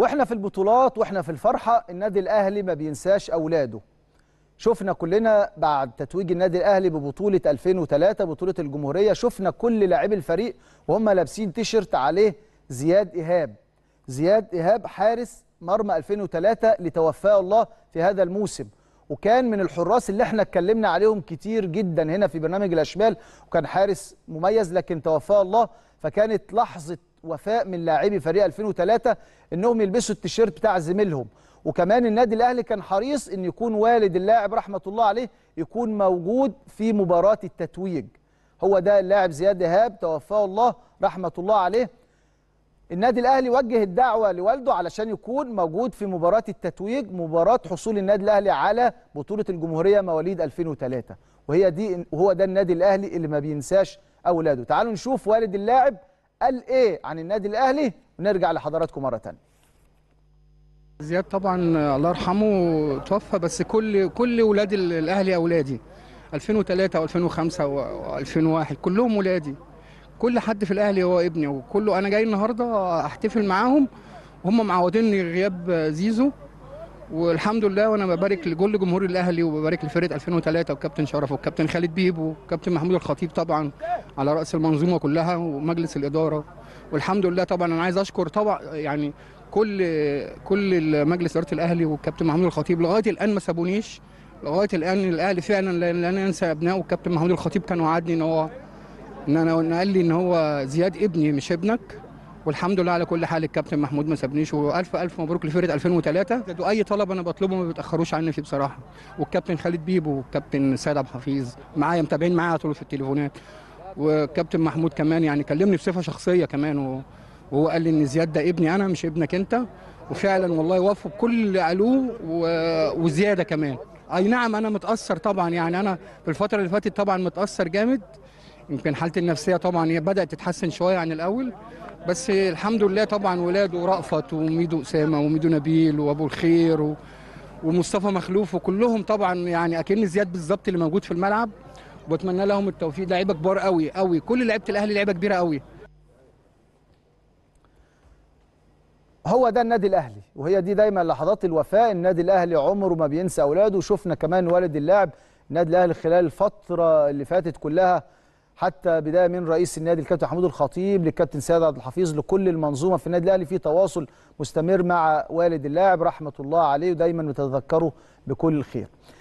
واحنا في البطولات واحنا في الفرحه النادي الاهلي ما بينساش اولاده شفنا كلنا بعد تتويج النادي الاهلي ببطوله 2003 بطوله الجمهوريه شفنا كل لاعبي الفريق وهم لابسين تيشرت عليه زياد ايهاب زياد ايهاب حارس مرمى 2003 لتوفاه الله في هذا الموسم وكان من الحراس اللي احنا اتكلمنا عليهم كتير جدا هنا في برنامج الاشمال وكان حارس مميز لكن توفاه الله فكانت لحظه وفاء من لاعبي فريق 2003 انهم يلبسوا التيشيرت بتاع زميلهم وكمان النادي الاهلي كان حريص ان يكون والد اللاعب رحمه الله عليه يكون موجود في مباراه التتويج هو ده اللاعب زياد ايهاب توفاه الله رحمه الله عليه النادي الاهلي وجه الدعوه لوالده علشان يكون موجود في مباراه التتويج مباراه حصول النادي الاهلي على بطوله الجمهوريه مواليد 2003 وهي دي وهو ده النادي الاهلي اللي ما بينساش اولاده تعالوا نشوف والد اللاعب قال ايه عن النادي الاهلي ونرجع لحضراتكم مره ثانيه زياد طبعا الله يرحمه توفى بس كل كل اولاد الاهلي اولادي 2003 و2005 و2001 كلهم اولادي كل حد في الاهلي هو ابني وكله انا جاي النهارده احتفل معاهم وهم معوديني غياب زيزو والحمد لله وانا ببارك لكل جمهور الاهلي وببارك لفرقه 2003 وكابتن شرف وكابتن خالد بيب وكابتن محمود الخطيب طبعا على راس المنظومه كلها ومجلس الاداره والحمد لله طبعا انا عايز اشكر طبعا يعني كل كل مجلس اداره الاهلي والكابتن محمود الخطيب لغايه الان ما سابونيش لغايه الان الاهلي فعلا لن انسى ابنائه والكابتن محمود الخطيب كان وعدني ان هو ان انا قال لي ان هو زياد ابني مش ابنك والحمد لله على كل حال الكابتن محمود ما سابنيش والف الف مبروك لفرقه 2003 اي طلب انا بطلبه ما بيتاخروش عني فيه بصراحه والكابتن خالد بيبو والكابتن سيد عبد الحفيظ معايا متابعين معايا على طول في التليفونات والكابتن محمود كمان يعني كلمني بصفه شخصيه كمان وهو قال لي ان زياد ده ابني انا مش ابنك انت وفعلا والله وفوا بكل اللي قالوه وزياده كمان اي نعم انا متاثر طبعا يعني انا في الفتره اللي فاتت طبعا متاثر جامد يمكن حالتي النفسيه طبعا هي بدات تتحسن شويه عن الاول بس الحمد لله طبعا ولاده رأفت وميدو اسامه وميدو نبيل وابو الخير و... ومصطفى مخلوف وكلهم طبعا يعني اكن زياد بالظبط اللي موجود في الملعب وبتمنى لهم التوفيق لعيبه كبار قوي قوي كل لعيبه الاهلي لعيبه كبيره قوي هو ده النادي الاهلي وهي دي دايما لحظات الوفاء النادي الاهلي عمره ما بينسى اولاده وشفنا كمان والد اللاعب النادي الاهلي خلال الفتره اللي فاتت كلها حتى بدايه من رئيس النادي الكابتن حمود الخطيب للكابتن سيد عبد الحفيظ لكل المنظومه في النادي الاهلي في تواصل مستمر مع والد اللاعب رحمه الله عليه ودايما بتذكره بكل الخير